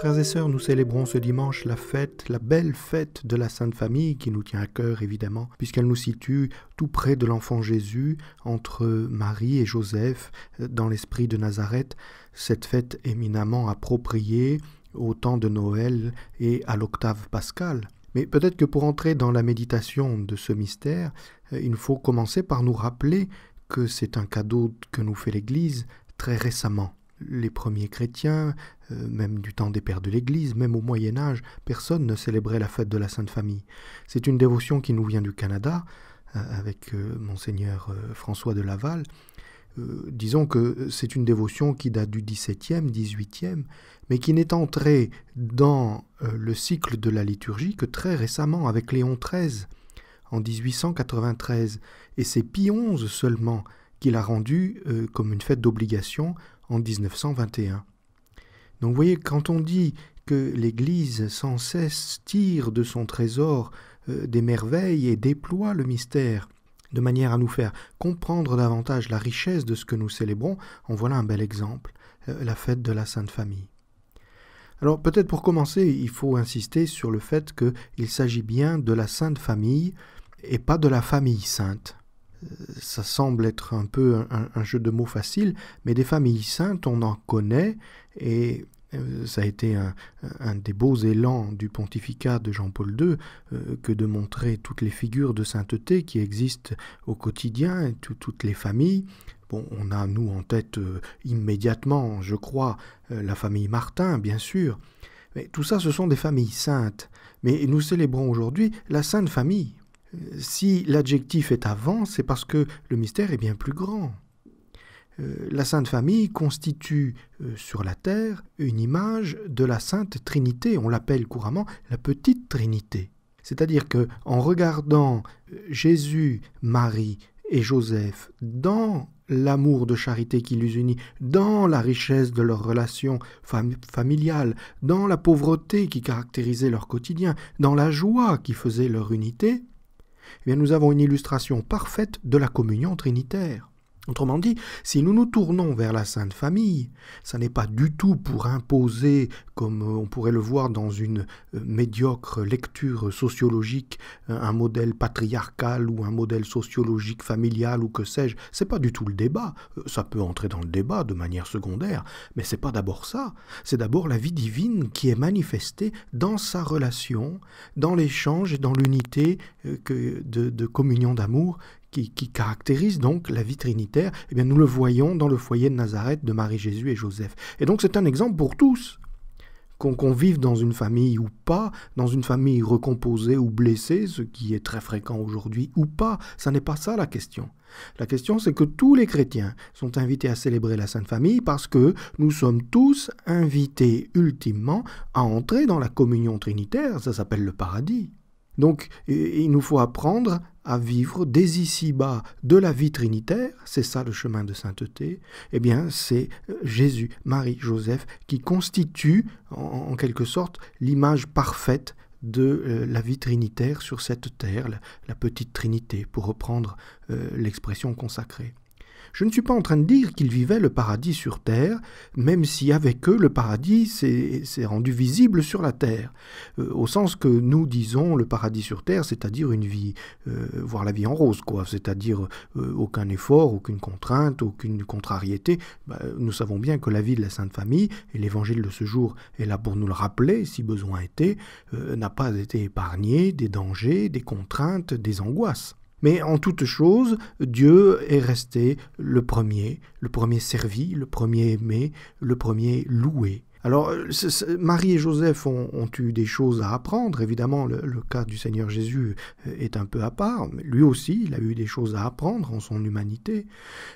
Frères et sœurs, nous célébrons ce dimanche la fête, la belle fête de la Sainte Famille qui nous tient à cœur évidemment, puisqu'elle nous situe tout près de l'enfant Jésus, entre Marie et Joseph, euh, dans l'esprit de Nazareth, cette fête éminemment appropriée au temps de Noël et à l'octave pascal. Mais peut-être que pour entrer dans la méditation de ce mystère, euh, il faut commencer par nous rappeler que c'est un cadeau que nous fait l'Église très récemment les premiers chrétiens, euh, même du temps des pères de l'Église, même au Moyen Âge, personne ne célébrait la fête de la Sainte Famille. C'est une dévotion qui nous vient du Canada, euh, avec euh, monseigneur François de Laval. disons que c'est une dévotion qui date du XVIIe, XVIIIe, mais qui n'est entrée dans le cycle de la liturgie que très récemment, avec Léon XIII, en 1893, et c'est Pie XI seulement qu'il a rendu euh, comme une fête d'obligation en 1921. Donc vous voyez, quand on dit que l'Église sans cesse tire de son trésor euh, des merveilles et déploie le mystère, de manière à nous faire comprendre davantage la richesse de ce que nous célébrons, en voilà un bel exemple, euh, la fête de la Sainte Famille. Alors peut-être pour commencer, il faut insister sur le fait qu'il s'agit bien de la Sainte Famille et pas de la famille sainte ça semble être un peu un, jeu de mots facile, mais des familles saintes, on en connaît, et euh, ça a été un, des beaux élans du pontificat de Jean-Paul II euh, que de montrer toutes les figures de sainteté qui existent au quotidien, toutes les familles. on a, nous, en tête euh, immédiatement, je crois, la famille Martin, bien sûr. Mais tout ça, ce sont des familles saintes. Mais nous célébrons aujourd'hui la Sainte Famille si l'adjectif est avant, c'est parce que le mystère est bien plus grand. Euh, la Sainte Famille constitue euh, sur la terre une image de la Sainte Trinité, on l'appelle couramment la Petite Trinité. C'est-à-dire que en regardant euh, Jésus, Marie et Joseph dans l'amour de charité qui les unit, dans la richesse de leurs relations familiales, dans la pauvreté qui caractérisait leur quotidien, dans la joie qui faisait leur unité, eh nous avons une illustration parfaite de la communion trinitaire. Autrement dit, si nous nous tournons vers la Sainte Famille, ça n'est pas du tout pour imposer, comme euh, on pourrait le voir dans une euh, médiocre lecture sociologique, euh, un modèle patriarcal ou un modèle sociologique familial ou que sais-je. C'est pas du tout le débat. Ça peut entrer dans le débat de manière secondaire, mais c'est pas d'abord ça. C'est d'abord la vie divine qui est manifestée dans sa relation, dans l'échange et dans l'unité de communion d'amour qui, caractérise donc la vie trinitaire, eh bien nous le voyons dans le foyer de Nazareth de Marie-Jésus et Joseph. Et donc c'est un exemple pour tous. Qu'on vive dans une famille ou pas, dans une famille recomposée ou blessée, ce qui est très fréquent aujourd'hui ou pas, ça n'est pas ça la question. La question c'est que tous les chrétiens sont invités à célébrer la Sainte Famille parce que nous sommes tous invités ultimement à entrer dans la communion trinitaire, ça s'appelle le paradis. Donc il nous faut apprendre à vivre dès ici-bas de la vie trinitaire, c'est ça le chemin de sainteté, eh bien c'est euh, Jésus, Marie, Joseph qui constitue en, quelque sorte l'image parfaite de euh, la vie trinitaire sur cette terre, la, petite trinité, pour reprendre euh, l'expression consacrée. Je ne suis pas en train de dire qu'ils vivaient le paradis sur terre, même si avec eux le paradis s'est rendu visible sur la terre, euh, au sens que nous disons le paradis sur terre, c'est-à-dire une vie, voire euh, voir la vie en rose, quoi, c'est-à-dire euh, aucun effort, aucune contrainte, aucune contrariété. Bah, nous savons bien que la vie de la Sainte Famille, et l'évangile de ce jour est là pour nous le rappeler, si besoin était, n'a pas été épargnée des dangers, des contraintes, des angoisses. Mais en toute chose, Dieu est resté le premier, le premier servi, le premier aimé, le premier loué. Alors, euh, Marie et Joseph ont, eu des choses à apprendre. Évidemment, le, cas du Seigneur Jésus euh, est un peu à part. mais Lui aussi, il a eu des choses à apprendre en son humanité.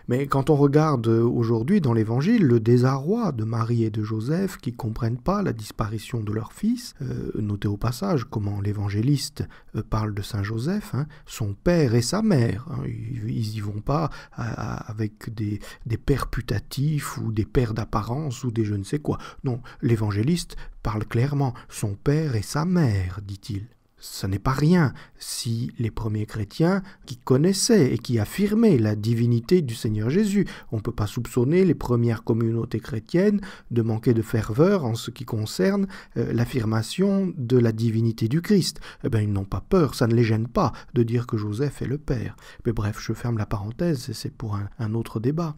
Mais quand on regarde euh, aujourd'hui dans l'Évangile le désarroi de Marie et de Joseph qui comprennent pas la disparition de leur fils, notez au passage comment l'évangéliste parle de Saint Joseph, hein, son père et sa mère. Hein. ils n'y vont pas avec des, des pères putatifs ou des pères d'apparence ou des je ne sais quoi l'évangéliste parle clairement, son père et sa mère, dit-il. Ce n'est pas rien si les premiers chrétiens qui connaissaient et qui affirmaient la divinité du Seigneur Jésus. On ne peut pas soupçonner les premières communautés chrétiennes de manquer de ferveur en ce qui concerne euh, l'affirmation de la divinité du Christ. Eh bien, ils n'ont pas peur, ça ne les gêne pas de dire que Joseph est le Père. Mais bref, je ferme la parenthèse, c'est pour un autre débat.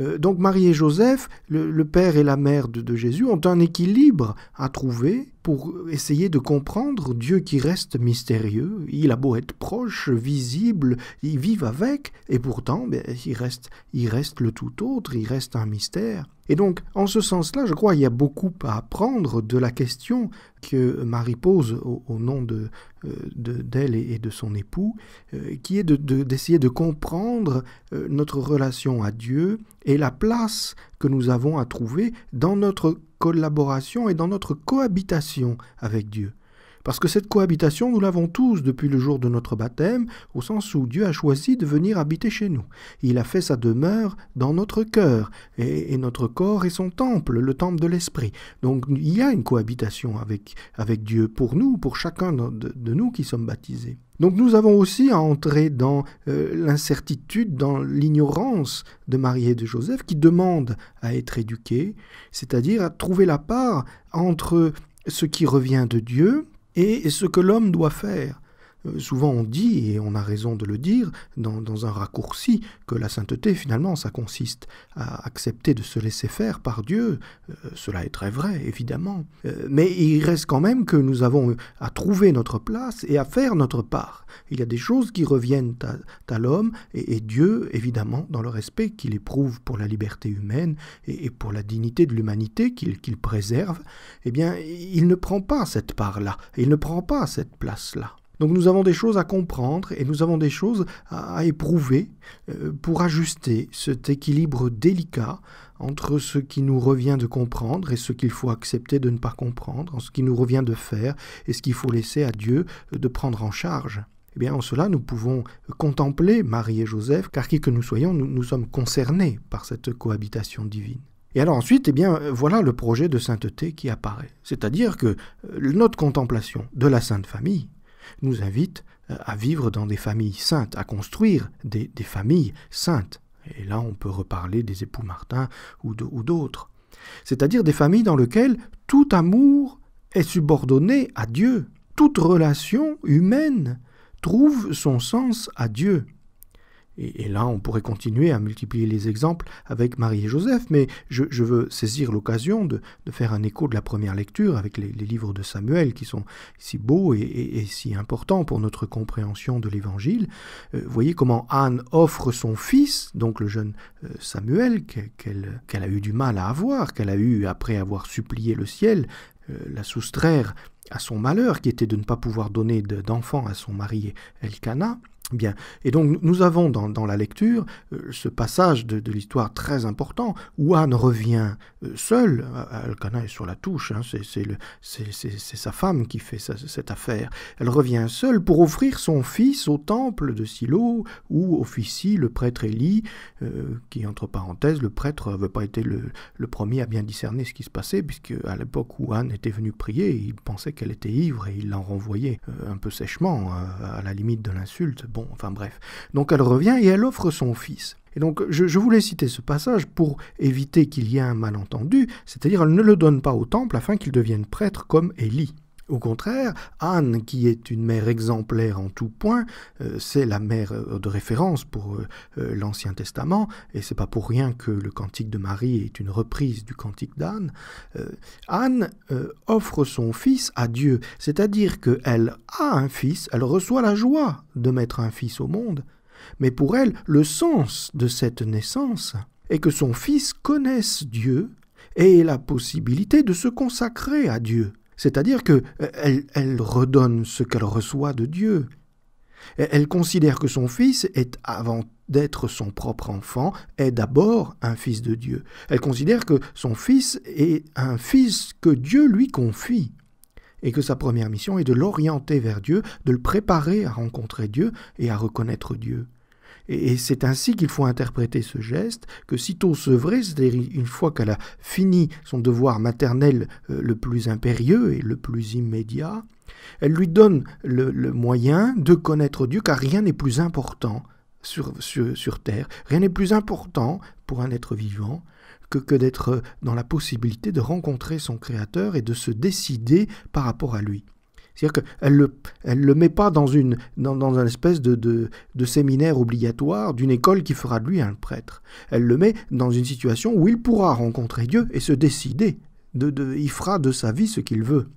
Euh, donc Marie et Joseph, le, père et la mère de Jésus, ont un équilibre à trouver pour essayer de comprendre Dieu qui reste mystérieux. Il a beau être proche, visible, il vit avec, et pourtant, ben, il, reste, il reste le tout autre, il reste un mystère. Et donc, en ce sens-là, je crois qu'il y a beaucoup à apprendre de la question que Marie pose au, nom euh, d'elle et de son époux, euh, qui est d'essayer de, de, comprendre euh, notre relation à Dieu et la place que nous avons à trouver dans notre collaboration et dans notre cohabitation avec Dieu. Parce que cette cohabitation, nous l'avons tous depuis le jour de notre baptême, au sens où Dieu a choisi de venir habiter chez nous. Il a fait sa demeure dans notre cœur, et, notre corps est son temple, le temple de l'esprit. Donc il y a une cohabitation avec, avec Dieu pour nous, pour chacun de nous qui sommes baptisés. Donc nous avons aussi à entrer dans euh, l'incertitude, dans l'ignorance de Marie et de Joseph qui demandent à être éduqués, c'est-à-dire à trouver la part entre ce qui revient de Dieu et ce que l'homme doit faire. Euh, souvent on dit, et on a raison de le dire, dans, un raccourci, que la sainteté finalement ça consiste à accepter de se laisser faire par Dieu. Euh, cela est très vrai, évidemment. Euh, mais il reste quand même que nous avons à trouver notre place et à faire notre part. Il y a des choses qui reviennent à, l'homme et, Dieu, évidemment, dans le respect qu'il éprouve pour la liberté humaine et, pour la dignité de l'humanité qu'il préserve, eh bien, il ne prend pas cette part-là, il ne prend pas cette place-là. Donc nous avons des choses à comprendre et nous avons des choses à, éprouver euh, pour ajuster cet équilibre délicat entre ce qui nous revient de comprendre et ce qu'il faut accepter de ne pas comprendre, ce qui nous revient de faire et ce qu'il faut laisser à Dieu de prendre en charge. Eh bien, en cela, nous pouvons contempler Marie et Joseph, car qui que nous soyons, nous, nous sommes concernés par cette cohabitation divine. Et alors ensuite, eh bien, voilà le projet de sainteté qui apparaît. C'est-à-dire que euh, notre contemplation de la Sainte Famille, nous invite euh, à vivre dans des familles saintes, à construire des, des familles saintes. Et là, on peut reparler des époux Martin ou d'autres. C'est-à-dire des familles dans lesquelles tout amour est subordonné à Dieu. Toute relation humaine trouve son sens à Dieu. Et, là, on pourrait continuer à multiplier les exemples avec Marie et Joseph, mais je, veux saisir l'occasion de, faire un écho de la première lecture avec les, livres de Samuel qui sont si beaux et, si importants pour notre compréhension de l'Évangile. Euh, voyez comment Anne offre son fils, donc le jeune euh, Samuel, qu'elle a eu du mal à avoir, qu'elle a eu après avoir supplié le ciel, euh, la soustraire à son malheur qui était de ne pas pouvoir donner d'enfant à son mari Elkanah, Bien. Et donc nous avons dans, la lecture euh, ce passage de, l'histoire très important où Anne revient euh, seule, Alcana euh, est sur la touche, hein, c'est sa femme qui fait cette affaire, elle revient seule pour offrir son fils au temple de Silo où officie le prêtre Élie, qui entre parenthèses, le prêtre n'avait pas été le, le, premier à bien discerner ce qui se passait, puisque à l'époque où Anne était venue prier, il pensait qu'elle était ivre et il l'en renvoyait un peu sèchement hein, à la limite de l'insulte. Bon, enfin bref. Donc elle revient et elle offre son fils. Et donc je, voulais citer ce passage pour éviter qu'il y ait un malentendu, c'est-à-dire elle ne le donne pas au temple afin qu'il devienne prêtre comme Élie. Au contraire, Anne, qui est une mère exemplaire en tout point, euh, c'est la mère euh, de référence pour euh, l'Ancien Testament, et c'est pas pour rien que le Cantique de Marie est une reprise du Cantique d'Anne. Anne offre son fils à Dieu, c'est-à-dire qu'elle a un fils, elle reçoit la joie de mettre un fils au monde, mais pour elle, le sens de cette naissance est que son fils connaisse Dieu et ait la possibilité de se consacrer à Dieu. C'est-à-dire qu'elle euh, redonne ce qu'elle reçoit de Dieu. Elle considère que son fils est, avant d'être son propre enfant, est d'abord un fils de Dieu. Elle considère que son fils est un fils que Dieu lui confie et que sa première mission est de l'orienter vers Dieu, de le préparer à rencontrer Dieu et à reconnaître Dieu. Et, c'est ainsi qu'il faut interpréter ce geste, que sitôt sevrée, c'est-à-dire une fois qu'elle a fini son devoir maternel euh, le plus impérieux et le plus immédiat, elle lui donne le, moyen de connaître Dieu, car rien n'est plus important sur, Terre, rien n'est plus important pour un être vivant que, que d'être dans la possibilité de rencontrer son Créateur et de se décider par rapport à lui. C'est-à-dire qu'elle ne le, elle le met pas dans une dans, espèce de, séminaire obligatoire d'une école qui fera de lui un prêtre. Elle le met dans une situation où il pourra rencontrer Dieu et se décider. De, il fera de sa vie ce qu'il veut.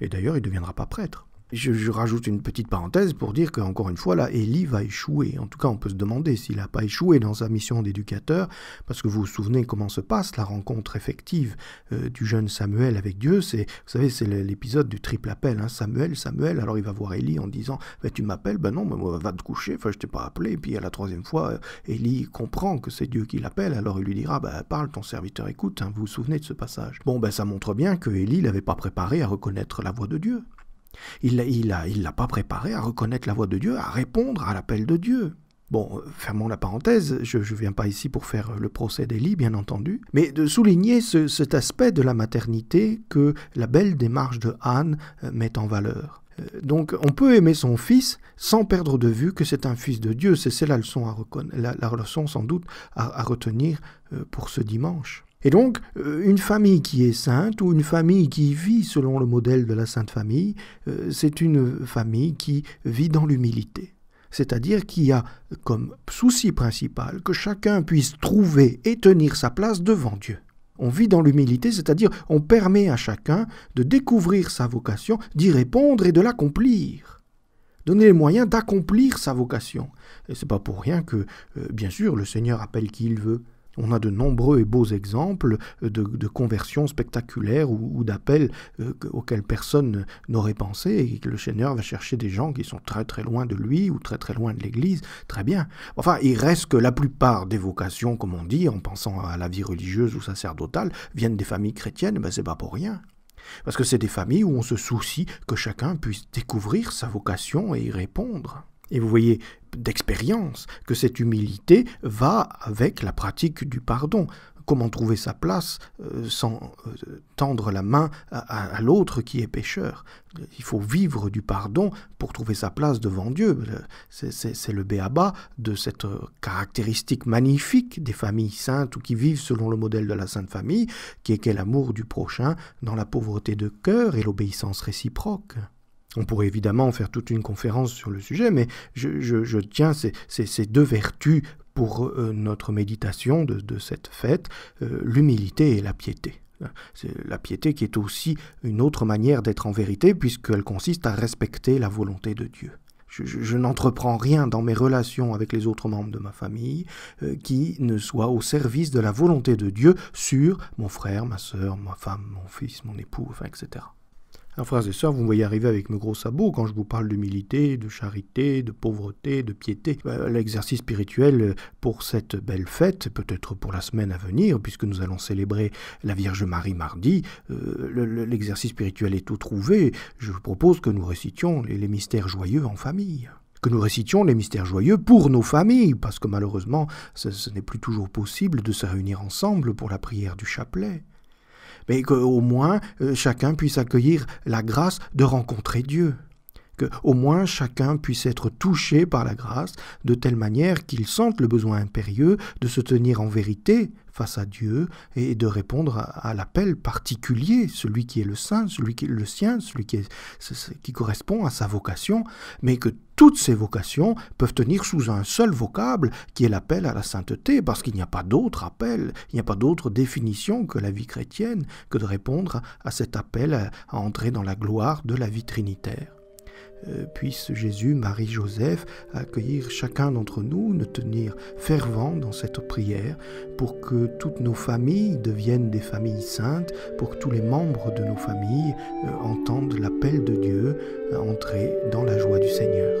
Et d'ailleurs, il ne deviendra pas prêtre. Je, rajoute une petite parenthèse pour dire qu'encore une fois, là, Élie va échouer. En tout cas, on peut se demander s'il n'a pas échoué dans sa mission d'éducateur, parce que vous vous souvenez comment se passe la rencontre effective euh, du jeune Samuel avec Dieu. C'est, vous savez, c'est l'épisode du triple appel. Hein. Samuel, Samuel, alors il va voir Élie en disant bah, Tu m'appelles Ben non, bah, va te coucher, enfin, je t'ai pas appelé. Et puis à la troisième fois, Élie euh, comprend que c'est Dieu qui l'appelle, alors il lui dira bah, Parle, ton serviteur écoute. Hein. Vous vous souvenez de ce passage Bon, ben ça montre bien que Élie l'avait pas préparé à reconnaître la voix de Dieu. Il ne l'a pas préparé à reconnaître la voix de Dieu, à répondre à l'appel de Dieu. Bon, euh, fermons la parenthèse, je ne viens pas ici pour faire le procès d'Élie, bien entendu, mais de souligner cet aspect de la maternité que la belle démarche de Anne euh, met en valeur. Euh, donc on peut aimer son fils sans perdre de vue que c'est un fils de Dieu, c'est la leçon, la, leçon sans doute à retenir pour ce dimanche. Et donc, euh, une famille qui est sainte ou une famille qui vit selon le modèle de la Sainte Famille, euh, c'est une famille qui vit dans l'humilité. C'est-à-dire qui a comme souci principal que chacun puisse trouver et tenir sa place devant Dieu. On vit dans l'humilité, c'est-à-dire on permet à chacun de découvrir sa vocation, d'y répondre et de l'accomplir donner les moyens d'accomplir sa vocation. Et n'est pas pour rien que, euh, bien sûr, le Seigneur appelle qui il veut. On a de nombreux et beaux exemples de, conversions spectaculaires ou, d'appels euh, auxquels personne n'aurait pensé et que le Seigneur va chercher des gens qui sont très très loin de lui ou très très loin de l'Église. Très bien. Enfin, il reste que la plupart des vocations, comme on dit, en pensant à la vie religieuse ou sacerdotale, viennent des familles chrétiennes, mais ben, c'est pas pour rien. Parce que c'est des familles où on se soucie que chacun puisse découvrir sa vocation et y répondre. Et vous voyez d'expérience que cette humilité va avec la pratique du pardon. Comment trouver sa place euh, sans euh, tendre la main à, l'autre qui est pécheur Il faut vivre du pardon pour trouver sa place devant Dieu. C'est le béaba de cette euh, caractéristique magnifique des familles saintes ou qui vivent selon le modèle de la Sainte Famille, qui est l'amour du prochain dans la pauvreté de cœur et l'obéissance réciproque. On pourrait évidemment faire toute une conférence sur le sujet, mais je, tiens ces, deux vertus pour euh, notre méditation de, cette fête, euh, l'humilité et la piété. C'est la piété qui est aussi une autre manière d'être en vérité, puisqu'elle consiste à respecter la volonté de Dieu. Je, n'entreprends rien dans mes relations avec les autres membres de ma famille euh, qui ne soit au service de la volonté de Dieu sur mon frère, ma soeur, ma femme, mon fils, mon époux, etc. Alors, frères et sœurs, vous me voyez arriver avec mes gros sabots quand je vous parle d'humilité, de charité, de pauvreté, de piété. Bah, l'exercice spirituel pour cette belle fête, peut-être pour la semaine à venir, puisque nous allons célébrer la Vierge Marie mardi, euh, l'exercice spirituel est tout trouvé. Je vous propose que nous récitions les mystères joyeux en famille que nous récitions les mystères joyeux pour nos familles, parce que malheureusement, ce n'est plus toujours possible de se réunir ensemble pour la prière du chapelet mais qu'au moins euh, chacun puisse accueillir la grâce de rencontrer Dieu que au moins chacun puisse être touché par la grâce, de telle manière qu'il sente le besoin impérieux de se tenir en vérité face à Dieu et de répondre à, l'appel particulier, celui qui est le saint, celui qui est le sien, celui qui, correspond à sa vocation, mais que toutes ces vocations peuvent tenir sous un seul vocable qui est l'appel à la sainteté, parce qu'il n'y a pas d'autre appel, il n'y a pas d'autre définition que la vie chrétienne que de répondre à cet appel à entrer dans la gloire de la vie trinitaire. Euh, puisse Jésus, Marie, Joseph accueillir chacun d'entre nous, nous tenir fervents dans cette prière pour que toutes nos familles deviennent des familles saintes, pour que tous les membres de nos familles euh, entendent l'appel de Dieu à euh, entrer dans la joie du Seigneur.